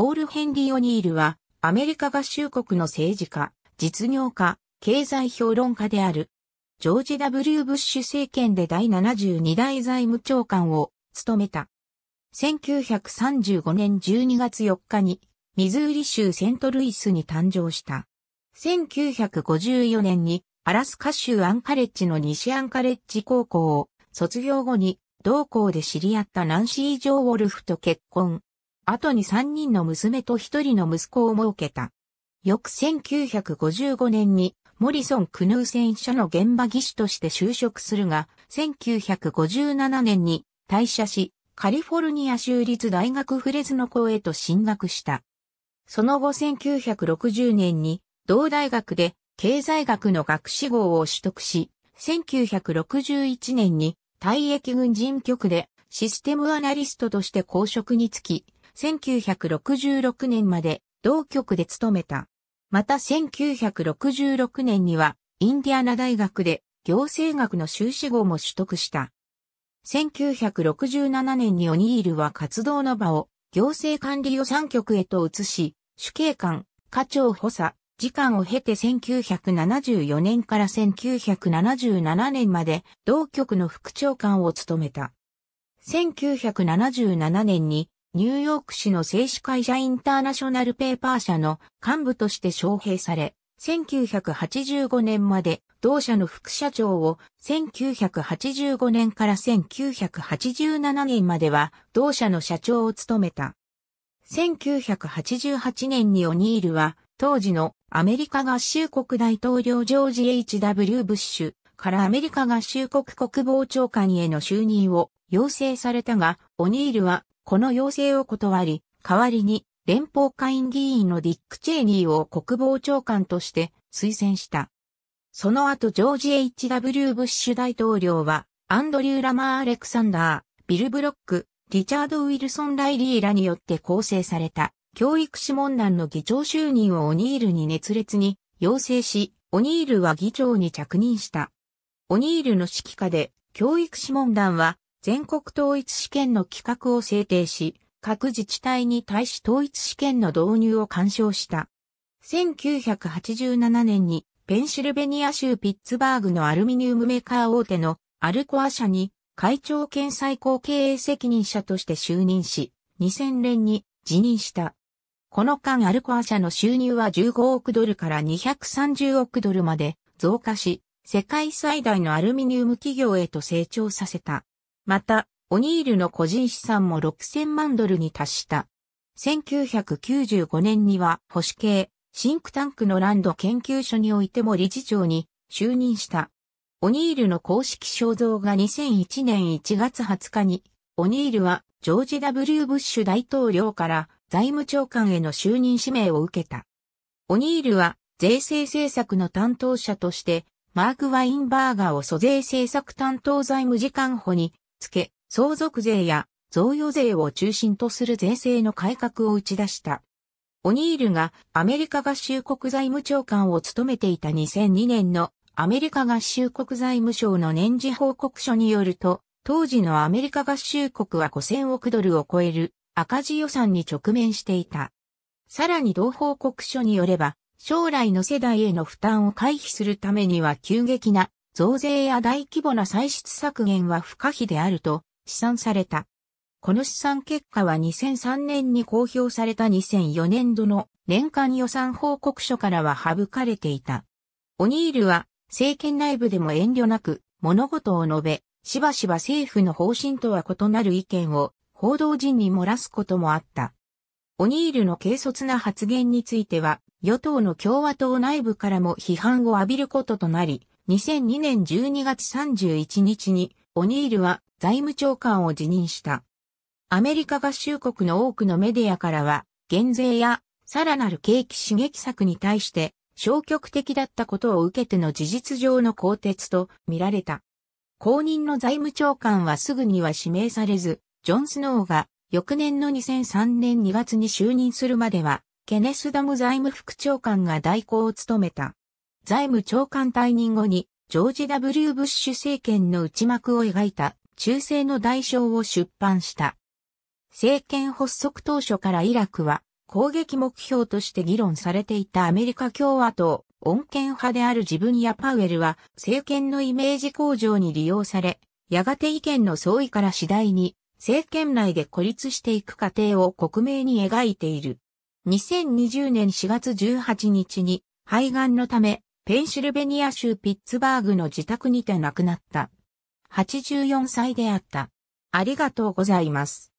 ポール・ヘンリー・オニールは、アメリカ合衆国の政治家、実業家、経済評論家である。ジョージ・ W・ ブッシュ政権で第72代財務長官を務めた。1935年12月4日に、ミズーリ州セントルイスに誕生した。1954年に、アラスカ州アンカレッジの西アンカレッジ高校を卒業後に同校で知り合ったナンシー・ジョー・ウォルフと結婚。後に3人の娘と1人の息子を設けた。翌1955年にモリソン・クヌーセン社の現場技師として就職するが、1957年に退社し、カリフォルニア州立大学フレズノ校へと進学した。その後1960年に同大学で経済学の学士号を取得し、1961年に退役軍人局でシステムアナリストとして公職につき、1966年まで同局で務めた。また1966年にはインディアナ大学で行政学の修士号も取得した。1967年にオニールは活動の場を行政管理予算局へと移し、主計官、課長補佐、時間を経て1974年から1977年まで同局の副長官を務めた。1977年にニューヨーク市の製紙会社インターナショナルペーパー社の幹部として招聘され、1985年まで同社の副社長を1985年から1987年までは同社の社長を務めた。1988年にオニールは当時のアメリカ合衆国大統領ジョージ H.W. ブッシュからアメリカ合衆国国防長官への就任を要請されたが、オニールはこの要請を断り、代わりに連邦下院議員のディック・チェイニーを国防長官として推薦した。その後ジョージ・ H.W. ブッシュ大統領は、アンドリュー・ラマー・アレクサンダー、ビル・ブロック、リチャード・ウィルソン・ライリーらによって構成された、教育諮問団の議長就任をオニールに熱烈に要請し、オニールは議長に着任した。オニールの指揮下で、教育諮問団は、全国統一試験の企画を制定し、各自治体に対し統一試験の導入を干渉した。1987年にペンシルベニア州ピッツバーグのアルミニウムメーカー大手のアルコア社に会長兼最高経営責任者として就任し、2000年に辞任した。この間アルコア社の収入は15億ドルから230億ドルまで増加し、世界最大のアルミニウム企業へと成長させた。また、オニールの個人資産も6000万ドルに達した。1995年には保守系、シンクタンクのランド研究所においても理事長に就任した。オニールの公式肖像が2001年1月20日に、オニールはジョージ・ W・ ブッシュ大統領から財務長官への就任指名を受けた。オニールは税制政策の担当者として、マーク・ワインバーガーを租税政策担当財務次官補に付け、相続税や贈与税を中心とする税制の改革を打ち出した。オニールがアメリカ合衆国財務長官を務めていた2002年のアメリカ合衆国財務省の年次報告書によると、当時のアメリカ合衆国は5000億ドルを超える赤字予算に直面していた。さらに同報告書によれば、将来の世代への負担を回避するためには急激な増税や大規模な歳出削減は不可避であると試算された。この試算結果は2003年に公表された2004年度の年間予算報告書からは省かれていた。オニールは政権内部でも遠慮なく物事を述べ、しばしば政府の方針とは異なる意見を報道陣に漏らすこともあった。オニールの軽率な発言については、与党の共和党内部からも批判を浴びることとなり、2002年12月31日にオニールは財務長官を辞任した。アメリカ合衆国の多くのメディアからは減税やさらなる景気刺激策に対して消極的だったことを受けての事実上の更迭と見られた。後任の財務長官はすぐには指名されず、ジョン・スノーが翌年の2003年2月に就任するまでは、ケネスダム財務副長官が代行を務めた。財務長官退任後に、ジョージ・ W・ ブッシュ政権の内幕を描いた、中世の代償を出版した。政権発足当初からイラクは、攻撃目標として議論されていたアメリカ共和党、穏健派である自分やパウエルは、政権のイメージ向上に利用され、やがて意見の相違から次第に、政権内で孤立していく過程を克明に描いている。2020年4月18日に、肺がんのため、ペンシルベニア州ピッツバーグの自宅にて亡くなった。84歳であった。ありがとうございます。